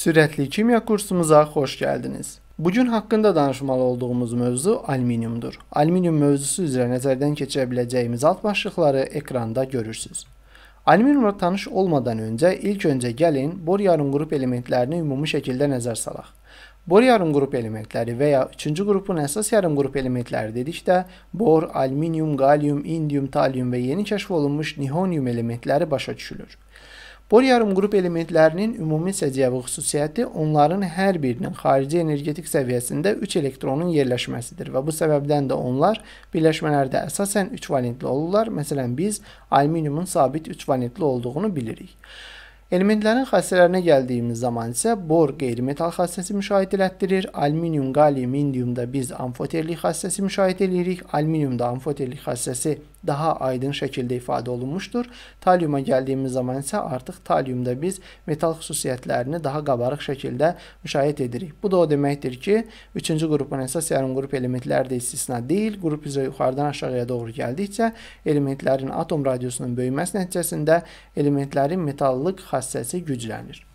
Sürətli kimya kursumuza xoş gəldiniz. Bu gün haqqında danışmalı olduğumuz mövzu alüminiumdur. Alüminium mövzusu üzrə nəzərdən keçirə biləcəyimiz alt başlıqları ekranda görürsüz. Alüminiumla tanış olmadan öncə ilk öncə gəlin bor yarımqrup elementlərini ümumi şəkildə nəzər salaq. Bor yarımqrup elementləri və ya 3-cü qrupun əsas yarımqrup elementləri dedikdə bor, alüminium, qalium, indium, talium və yeni kəşf olunmuş nihonium elementləri başa düşülür. Bor yarımqrup elementlərinin ümumi səciyyəvi xüsusiyyəti onların hər birinin xarici energetik səviyyəsində 3 elektronun yerləşməsidir və bu səbəbdən də onlar birləşmələrdə əsasən 3 valentli olurlar. Məsələn, biz alüminiumun sabit 3 valentli olduğunu bilirik. Elementlərin xassələrinə gəldiyimiz zaman isə bor qeyri-metal xassəsi müşahidə elətdirir. Alüminium, qalium, indiumda biz amfoterlik xassəsi müşahidə edirik. Alüminiumda amfoterlik xassəsi daha aydın şəkildə ifadə olunmuşdur. Talyuma gəldiyimiz zaman isə artıq talyumda biz metal xüsusiyyətlərini daha qabarıq şəkildə müşahidə edirik. Bu da o deməkdir ki, 3-cü qrupun əsas yarım qrup elementləri də istisna deyil. Qrup üzrə yuxarıdan aşağıya doğru gəldikcə elementlərin atom radiusunun böyüməsi nəticəsində elementlərin metallıq xassəsi güclənir.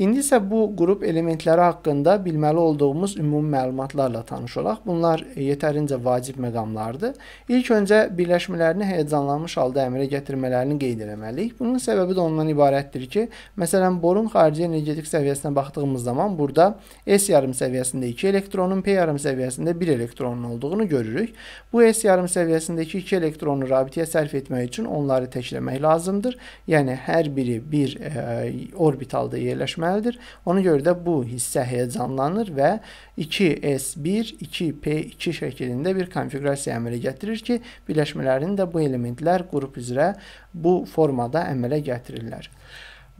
İndi isə bu qrup elementləri haqqında bilməli olduğumuz ümumi məlumatlarla tanış olaq. Bunlar e, yetərincə vacib məqamlardır. İlk öncə birləşmələrini həyecanlanmış halda əmələ gətirmələrini qeyd etməliyik. Bunun səbəbi də ondan ibarətdir ki, məsələn, borun xarici energetik səviyyəsinə baxdığımız zaman burada S yarım səviyyəsində 2 elektronun, P yarım səviyyəsində 1 elektronun olduğunu görürük. Bu S yarım səviyyəsindəki 2 elektronu rabitəyə sərf etmək üçün onları təkləmək lazımdır. Yəni hər biri bir e, orbitalda yerləşməlidir etməlidir. Ona görə də bu hissə həyecanlanır və 2S1, 2P2 şəklində bir konfiqurasiya əmələ gətirir ki, birləşmələrini də bu elementlər qrup üzrə bu formada əmələ gətirirlər.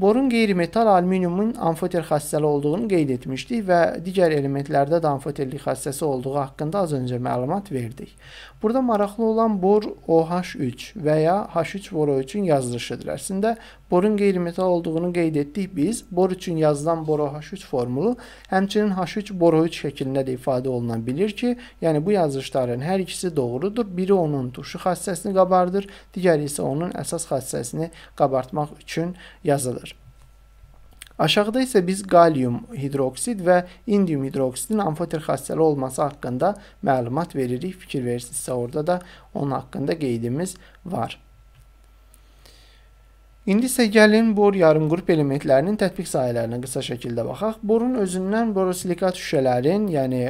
Borun qeyri-metal alüminiumun amfoter xassəli olduğunu qeyd etmişdik və digər elementlərdə də amfoterlik xassəsi olduğu haqqında az öncə məlumat verdik. Burada maraqlı olan bor OH3 və ya H3 boro üçün yazılışıdır. Əslində borun qeyri-metal olduğunu qeyd etdik biz. Bor üçün yazılan boro H3 formulu həmçinin H3 boro 3 şəklində də ifadə oluna bilir ki, yəni bu yazılışların hər ikisi doğrudur. Biri onun turşu xassəsini qabardır, digəri isə onun əsas xassəsini qabartmaq üçün yazılır. Aşağıda isə biz qalium hidroksid və indium hidroksidin amfoter xassəli olması haqqında məlumat veririk. Fikir verirsinizsə orada da onun haqqında qeydimiz var. İndi isə gəlin bor yarımqrup elementlərinin tətbiq sahələrinə qısa şəkildə baxaq. Borun özündən borosilikat şüşələrin, yəni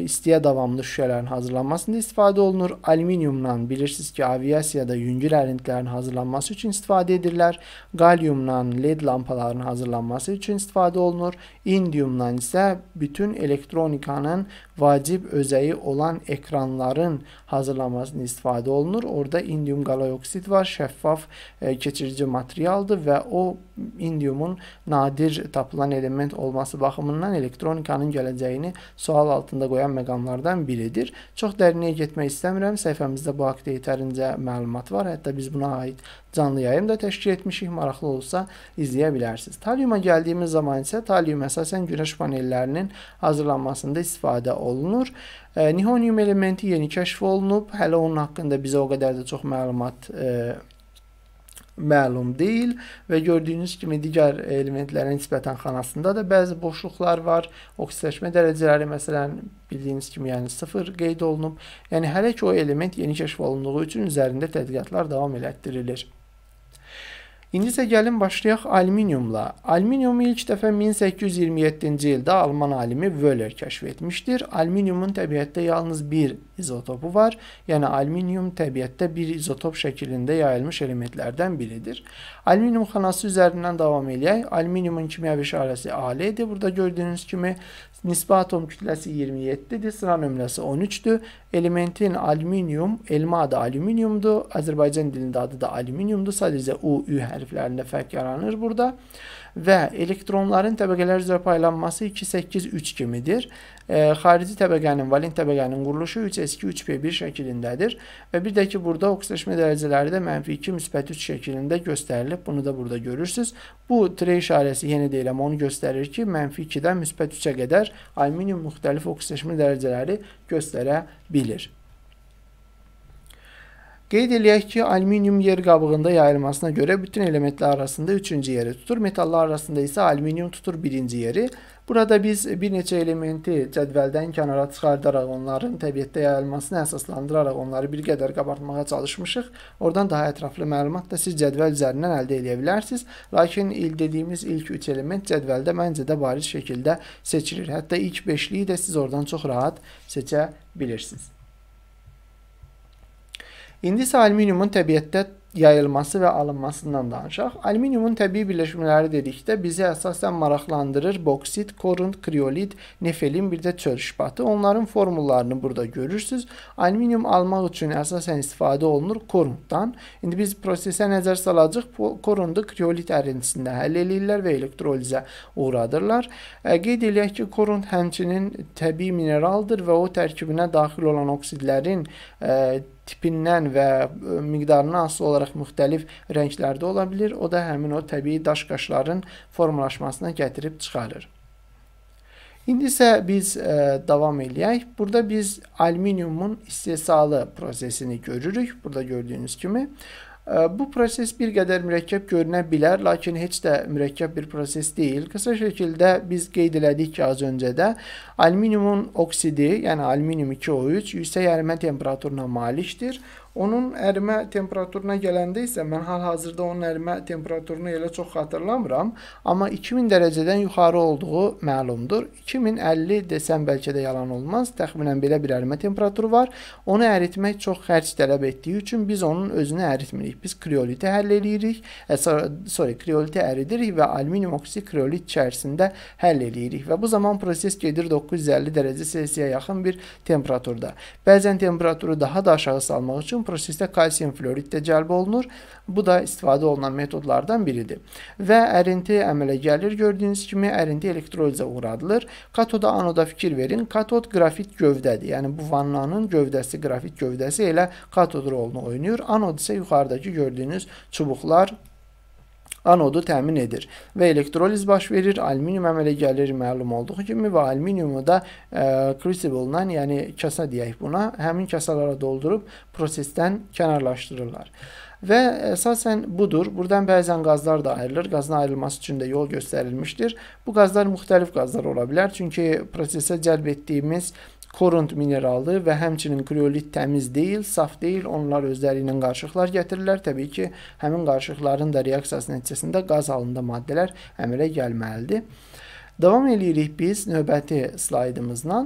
istiyə davamlı şüşələrin hazırlanmasında istifadə olunur. Alüminiumdan bilirsiniz ki, aviasiyada yüngül ərintlərin hazırlanması üçün istifadə edirlər. Qalyumdan led lampaların hazırlanması üçün istifadə olunur. İndiumdan isə bütün elektronikanın vacib özəyi olan ekranların hazırlanmasını istifadə olunur. Orada indium qalaoksid var, şəffaf e, keçirici materialdır və o indiumun nadir tapılan element olması baxımından elektronikanın gələcəyini sual altında qoyan məqamlardan biridir. Çox dərinliyə getmək istəmirəm. Səhifəmizdə bu haqda yetərincə məlumat var. Hətta biz buna aid canlı yayım da təşkil etmişik. Maraqlı olsa izləyə bilərsiniz. Taliuma gəldiyimiz zaman isə talium əsasən günəş panellərinin hazırlanmasında istifadə olunur olunur. E, nihonium elementi yeni kəşf olunub. Hələ onun haqqında bizə o qədər də çox məlumat e, məlum deyil və gördüyünüz kimi digər elementlərə nisbətən xanasında da bəzi boşluqlar var. Oksidləşmə dərəcələri məsələn bildiyiniz kimi yəni 0 qeyd olunub. Yəni hələ ki o element yeni kəşf olunduğu üçün üzərində tədqiqatlar davam elətdirilir. İndisə gəlin başlayaq alüminiumla. Alüminiumu ilk dəfə 1827-ci ildə alman alimi Wöhler kəşf etmişdir. Alüminiumun təbiətdə yalnız bir izotopu var. Yəni alüminium təbiətdə bir izotop şəklində yayılmış elementlərdən biridir. Alüminium xanası üzərindən davam eləyək. Alüminiumun kimyəvi işarəsi Al-dir. Burada gördüyünüz kimi Nisba atom kütlesi 27'di. Sıra nömrəsi 13'dü. Elementin alüminyum, elma adı alüminyumdu. Azərbaycan dilinde adı da alüminyumdu. Sadece U, Ü hərflərində fərq yaranır burada. və elektronların təbəqələr üzrə paylanması 2-8-3 kimidir. E, xarici təbəqənin, valent təbəqənin quruluşu 3-S2-3P1 şəklindədir və bir də ki, burada oksidaşmə dərəcələri də mənfi 2, müsbət 3 şəklində göstərilib. Bunu da burada görürsünüz. Bu tre işarəsi, yenə deyiləm, onu göstərir ki, mənfi 2-dən müsbət 3-ə qədər alüminium müxtəlif oksidaşmə dərəcələri göstərə bilir. Qeyd eləyək ki, alüminium yer qabığında yayılmasına görə bütün elementlər arasında üçüncü yeri tutur. Metallar arasında isə alüminium tutur birinci yeri. Burada biz bir neçə elementi cədvəldən kənara çıxardaraq onların təbiətdə yayılmasını əsaslandıraraq onları bir qədər qabartmağa çalışmışıq. Oradan daha ətraflı məlumat da siz cədvəl üzərindən əldə edə bilərsiniz. Lakin il dediyimiz ilk üç element cədvəldə məncə də bariz şəkildə seçilir. Hətta ilk beşliyi də siz oradan çox rahat seçə bilirsiniz. İndi isə alüminiumun təbiətdə yayılması və alınmasından danışaq. Alüminiumun təbii birləşmələri dedikdə bizi əsasən maraqlandırır boksit, korund, kriolit, nefelin, bir də çöl şibatı. Onların formullarını burada görürsüz. Alüminium almaq üçün əsasən istifadə olunur korunddan. İndi biz prosesə nəzər salacaq. Korundu kriolit ərintisində həll eləyirlər və elektrolizə uğradırlar. E, qeyd eləyək ki, korund həmçinin təbii mineraldır və o tərkibinə daxil olan oksidlərin ə, e, tipindən və e, miqdarından asılı olaraq müxtəlif rənglərdə ola bilir. O da həmin o təbii daş qaşların formalaşmasına gətirib çıxarır. İndi isə biz ə, e, davam eləyək. Burada biz alüminiumun istehsalı prosesini görürük. Burada gördüyünüz kimi Bu proses bir qədər mürəkkəb görünə bilər, lakin heç də mürəkkəb bir proses deyil. Qısa şəkildə biz qeyd elədik ki, az öncə də alüminiumun oksidi, yəni alüminium 2O3 yüksək ərimə temperaturuna malikdir. Onun ərimə temperaturuna gələndə isə mən hal-hazırda onun ərimə temperaturunu elə çox xatırlamıram, amma 2000 dərəcədən yuxarı olduğu məlumdur. 2050 desəm bəlkə də yalan olmaz. Təxminən belə bir ərimə temperaturu var. Onu əritmək çox xərc tələb etdiyi üçün biz onun özünü əritmirik. Biz krioliti həll eləyirik. Ə, sorry, krioliti əridirik və alüminium oksid kriolit içərisində həll eləyirik və bu zaman proses gedir 950 dərəcə Selsiyə yaxın bir temperaturda. Bəzən temperaturu daha da aşağı salmaq üçün prosesdə kalsium florid də cəlb olunur. Bu da istifadə olunan metodlardan biridir. Və ərinti əmələ gəlir. Gördüyünüz kimi ərinti elektrolizə uğradılır. Katoda anoda fikir verin. Katod qrafit gövdədir. Yəni bu vannanın gövdəsi, qrafit gövdəsi elə katod rolunu oynayır. Anod isə yuxarıdakı gördüyünüz çubuqlar anodu təmin edir və elektroliz baş verir. Alüminium əmələ gəlir məlum olduğu kimi və alüminiumu da e, crucible-la, yəni kasa deyək buna, həmin kasalara doldurub prosesdən kənarlaşdırırlar. Və əsasən budur. Burdan bəzən qazlar da ayrılır. Qazın ayrılması üçün də yol göstərilmişdir. Bu qazlar müxtəlif qazlar ola bilər. Çünki prosesə cəlb etdiyimiz korund mineralı və həmçinin kriolit təmiz deyil, saf deyil. Onlar özləri ilə qarışıqlar gətirirlər. Təbii ki, həmin qarışıqların da reaksiyası nəticəsində qaz halında maddələr əmələ gəlməlidir. Davam eləyirik biz növbəti slaydımızla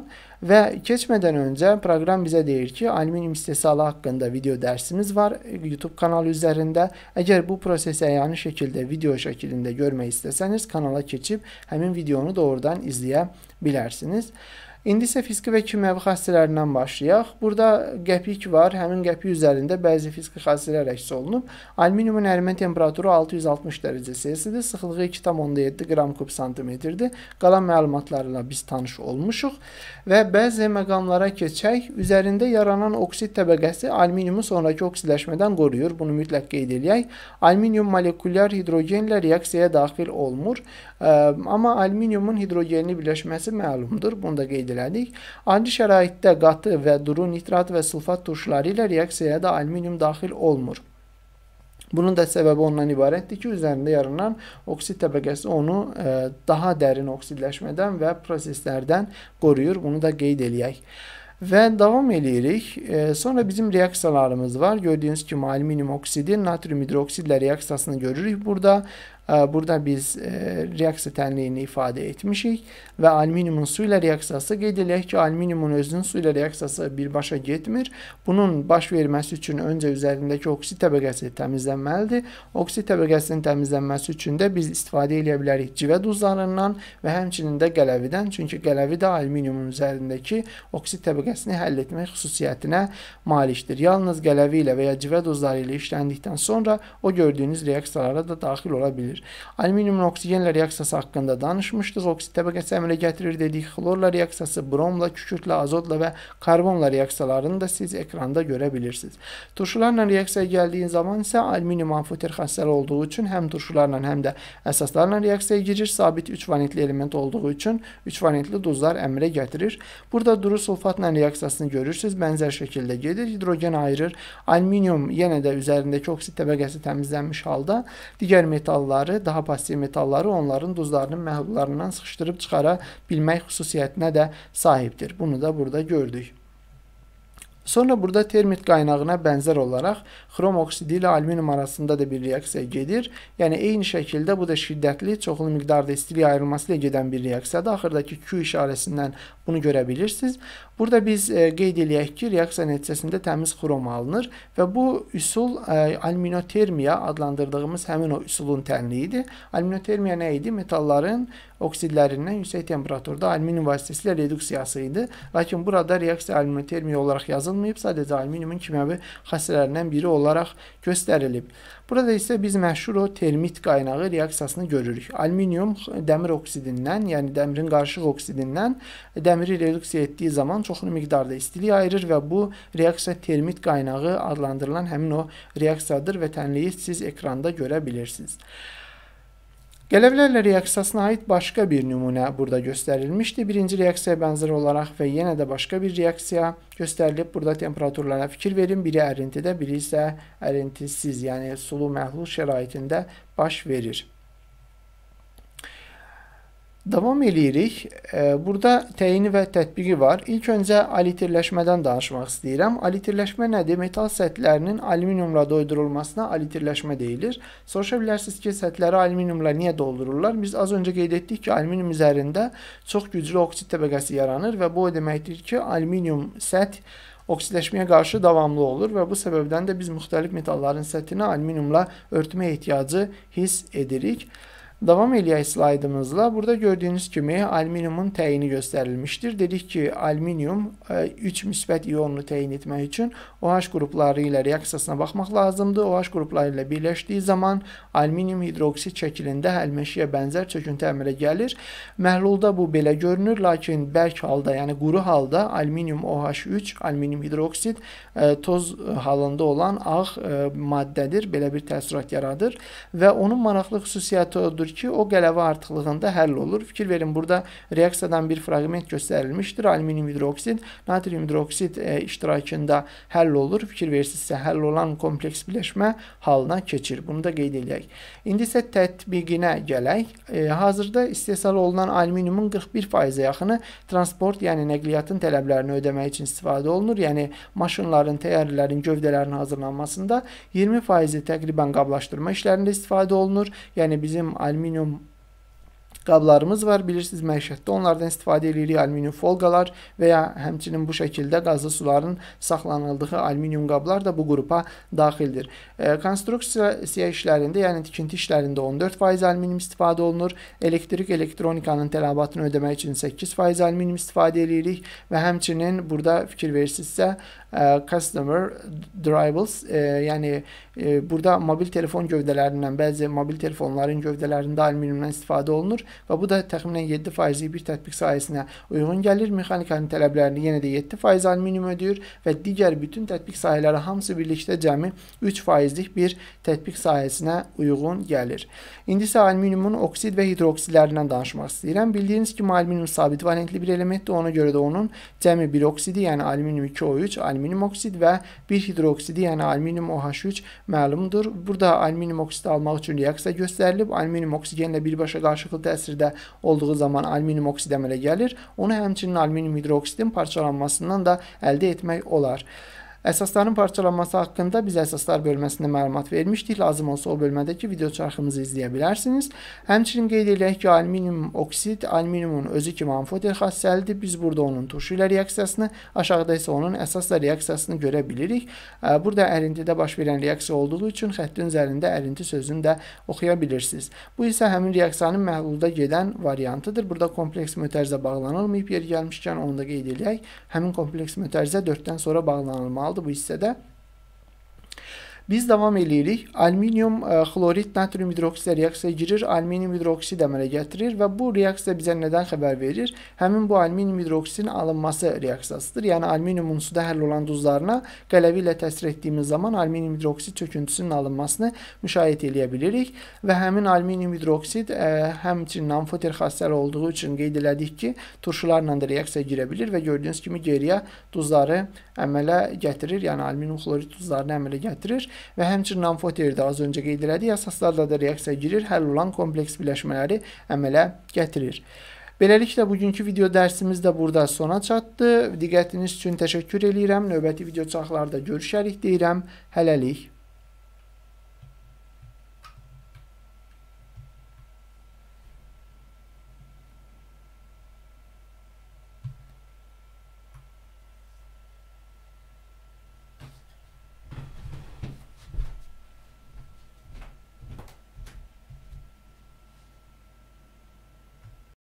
və keçmədən öncə proqram bizə deyir ki, alüminium istehsalı haqqında video dərsimiz var YouTube kanalı üzərində. Əgər bu prosesi əyani şəkildə video şəklində görmək istəsəniz, kanala keçib həmin videonu doğrudan izləyə bilərsiniz. İndi isə fiziki və kimyəvi xassələrindən başlayaq. Burada qəpik var. Həmin qəpik üzərində bəzi fiziki xassələr əks olunub. Alüminiumun ərimə temperaturu 660 dərəcə Selsidir. Sıxlığı 2.7 qram/kub santimetrdir. Qalan məlumatlarla biz tanış olmuşuq və bəzi məqamlara keçək. Üzərində yaranan oksid təbəqəsi alüminiumu sonrakı oksidləşmədən qoruyur. Bunu mütləq qeyd eləyək. Alüminium molekulyar hidrogenlə reaksiyaya daxil olmur. Amma alüminiumun hidrogenli birləşməsi məlumdur. Bunu da qeyd elədik. Adi şəraitdə qatı və duru nitrat və sulfat turşuları ilə reaksiyaya da alüminium daxil olmur. Bunun da səbəbi ondan ibarətdir ki, üzərində yaranan oksid təbəqəsi onu ə, e, daha dərin oksidləşmədən və proseslərdən qoruyur. Bunu da qeyd eləyək. Və davam eləyirik. E, sonra bizim reaksiyalarımız var. Gördüyünüz kimi alüminium oksidi natrium hidroksidlə reaksiyasını görürük burada. Burada biz e, reaksiya tənliyini ifadə etmişik və alüminiumun su ilə reaksiyası qeyd edək ki, alüminiumun özünün su ilə reaksiyası birbaşa getmir. Bunun baş verməsi üçün öncə üzərindəki oksid təbəqəsi təmizlənməlidir. Oksid təbəqəsinin təmizlənməsi üçün də biz istifadə edə bilərik civə duzlarından və həmçinin də qələvidən, çünki qələvi də alüminiumun üzərindəki oksid təbəqəsini həll etmək xüsusiyyətinə malikdir. Yalnız qələvi ilə və ya civə duzları ilə işləndikdən sonra o gördüyünüz reaksiyalara da daxil ola bilir gətirir. Alüminiumun oksigenlə reaksiyası haqqında danışmışdıq. Oksid təbəqəsi əmələ gətirir dedik. Xlorla reaksiyası, bromla, kükürtlə, azotla və karbonla reaksiyalarını da siz ekranda görə bilirsiniz. Turşularla reaksiyaya gəldiyin zaman isə alüminium amfoter xəstəli olduğu üçün həm turşularla, həm də əsaslarla reaksiyaya girir. Sabit 3 vanitli element olduğu üçün 3 vanitli duzlar əmələ gətirir. Burada duru sulfatla reaksiyasını görürsüz. Bənzər şəkildə gedir. Hidrogen ayırır. Alüminium yenə də üzərindəki oksid təbəqəsi təmizlənmiş halda digər metallar metalları, daha pasiv metalları onların duzlarının məhlullarından sıxışdırıb çıxara bilmək xüsusiyyətinə də sahibdir. Bunu da burada gördük. Sonra burada termit qaynağına bənzər olaraq xrom oksidi ilə alüminium arasında da bir reaksiya gedir. Yəni eyni şəkildə bu da şiddətli çoxlu miqdarda istiliya ayrılması ilə gedən bir reaksiyadır. Axırdakı Q işarəsindən bunu görə bilirsiniz. Burada biz e, qeyd eləyək ki, reaksiya nəticəsində təmiz xrom alınır və bu üsul e, alüminotermiya adlandırdığımız həmin o üsulun tənliyidir. Alüminotermiya nə idi? Metalların oksidlərindən yüksək temperaturda alüminium vasitəsilə reduksiyası idi. Lakin burada reaksiya alüminotermiya olaraq yazılır yazılmayıb, sadəcə alüminiumun kimyəvi xassələrindən biri olaraq göstərilib. Burada isə biz məşhur o termit qaynağı reaksiyasını görürük. Alüminium dəmir oksidindən, yəni dəmirin qarışıq oksidindən dəmiri reduksiya etdiyi zaman çoxlu miqdarda istilik ayırır və bu reaksiya termit qaynağı adlandırılan həmin o reaksiyadır və tənliyi siz ekranda görə bilirsiniz. Gəlevlərlə reaksiyasına aid başqa bir nümunə burada göstərilmişdi. Birinci reaksiyaya bənzər olaraq və yenə də başqa bir reaksiya göstərilib. Burada temperaturlara fikir verin. Biri ərintidə, biri isə ərintisiz, yəni sulu məhlul şəraitində baş verir. Davam eləyirik. Burada təyini və tətbiqi var. İlk öncə alitirləşmədən danışmaq istəyirəm. Alitirləşmə nədir? Metal səthlərinin alüminiumla doydurulmasına alitirləşmə deyilir. Soruşa bilərsiniz ki, səthləri alüminiumla niyə doldururlar? Biz az öncə qeyd etdik ki, alüminium üzərində çox güclü oksid təbəqəsi yaranır və bu o deməkdir ki, alüminium səth oksidləşməyə qarşı davamlı olur və bu səbəbdən də biz müxtəlif metalların səthini alüminiumla örtmə ehtiyacı hiss edirik. Davam eləyək slaydımızla. Burada gördüyünüz kimi alüminiumun təyini göstərilmişdir. Dedik ki, alüminium 3 e, müsbət ionunu təyin etmək üçün OH qrupları ilə reaksiyasına baxmaq lazımdır. OH qrupları ilə birləşdiyi zaman alüminium hidroksid şəklində həlməşiyə bənzər çöküntü əmələ gəlir. Məhlulda bu belə görünür, lakin bərk halda, yəni quru halda alüminium OH3, alüminium hidroksid e, toz halında olan ağ e, maddədir. Belə bir təsirat yaradır və onun maraqlı xüsusiyyəti odur görürsünüz ki, o qələvə artıqlığında həll olur. Fikir verin, burada reaksiyadan bir fraqment göstərilmişdir. Alüminium hidroksid, natrium hidroksid e, iştirakında həll olur. Fikir versinizsə, həll olan kompleks birləşmə halına keçir. Bunu da qeyd edək. İndi isə tətbiqinə gələk. E, hazırda istehsal olunan alüminiumun 41%-ə yaxını transport, yəni nəqliyyatın tələblərini ödəmək üçün istifadə olunur. Yəni maşınların, təyyarələrin gövdələrinin hazırlanmasında 20%-i təqribən qablaşdırma işlərində istifadə olunur. Yəni bizim alüminium aluminium qablarımız var. Bilirsiniz, məişətdə onlardan istifadə edirik, alüminium folqalar və ya həmçinin bu şəkildə qazlı suların saxlanıldığı alüminium qablar da bu qrupa daxildir. E, konstruksiya işlərində, yəni tikinti işlərində 14% alüminium istifadə olunur. Elektrik, elektronikanın tələbatını ödəmək üçün 8% alüminium istifadə edirik və həmçinin burada fikir verirsinizsə, e, customer drivables, e, yəni burada mobil telefon gövdələrindən, bəzi mobil telefonların gövdələrində alüminiumdan istifadə olunur və bu da təxminən 7%lik bir tətbiq sayəsinə uyğun gəlir. Mexanikanın tələblərini yenə də 7% alüminium ödəyir və digər bütün tətbiq sahələri hamısı birlikdə cəmi 3%lik bir tətbiq sahəsinə uyğun gəlir. İndi isə alüminiumun oksid və hidroksidlərindən danışmaq istəyirəm. Bildiyiniz kimi alüminium sabit valentli bir elementdir. Ona görə də onun cəmi bir oksidi, yəni alüminium 2O3, alüminium oksid və bir hidroksidi, yəni alüminium OH3 məlumdur. Burada alüminium oksidi almaq üçün reaksiya göstərilib. Alüminium oksigenlə birbaşa qarşılıqlı təsir təsirdə olduğu zaman alüminium oksid əmələ gəlir. Onu həmçinin alüminium hidroksidin parçalanmasından da əldə etmək olar. Əsasların parçalanması haqqında biz əsaslar bölməsində məlumat vermişdik. Lazım olsa o bölmədəki video çarxımızı izləyə bilərsiniz. Həmçinin qeyd edək ki, alüminium oksid alüminiumun özü kimi amfoter xassəlidir. Biz burada onun turşu ilə reaksiyasını, aşağıda isə onun əsasla reaksiyasını görə bilirik. Burada ərintidə baş verən reaksiya olduğu üçün xəttin üzərində ərinti sözünü də oxuya bilirsiniz. Bu isə həmin reaksiyanın məhlulda gedən variantıdır. Burada kompleks mötərizə bağlanılmayıb. Yer gəlmişkən onu da qeyd edək. Həmin kompleks mötərizə 4-dən sonra bağlanılmalıdır. kaldı bu hissede. Biz davam eləyirik. Aluminium e, xlorid natrium hidroksida reaksiyaya girir, aluminium hidroksid əmələ gətirir və bu reaksiya bizə nədən xəbər verir? Həmin bu aluminium hidroksidin alınması reaksiyasıdır. Yəni aluminiumun suda həll olan duzlarına qələvi ilə təsir etdiyimiz zaman aluminium hidroksid çöküntüsünün alınmasını müşahidə eləyə bilirik və həmin aluminium hidroksid ə, e, həmçinin amfoter xassəli olduğu üçün qeyd elədik ki, turşularla da reaksiyaya girə bilir və gördüyünüz kimi geriyə duzları əmələ gətirir, yəni aluminium xlorid duzlarını əmələ gətirir və həmçinin amfoterdə az öncə qeyd elədik, əsaslarla da reaksiyaya girir, həll olan kompleks birləşmələri əmələ gətirir. Beləliklə, bugünkü video dərsimiz də burada sona çatdı. Diqqətiniz üçün təşəkkür edirəm. Növbəti video çaxlarda görüşərik deyirəm. Hələlik.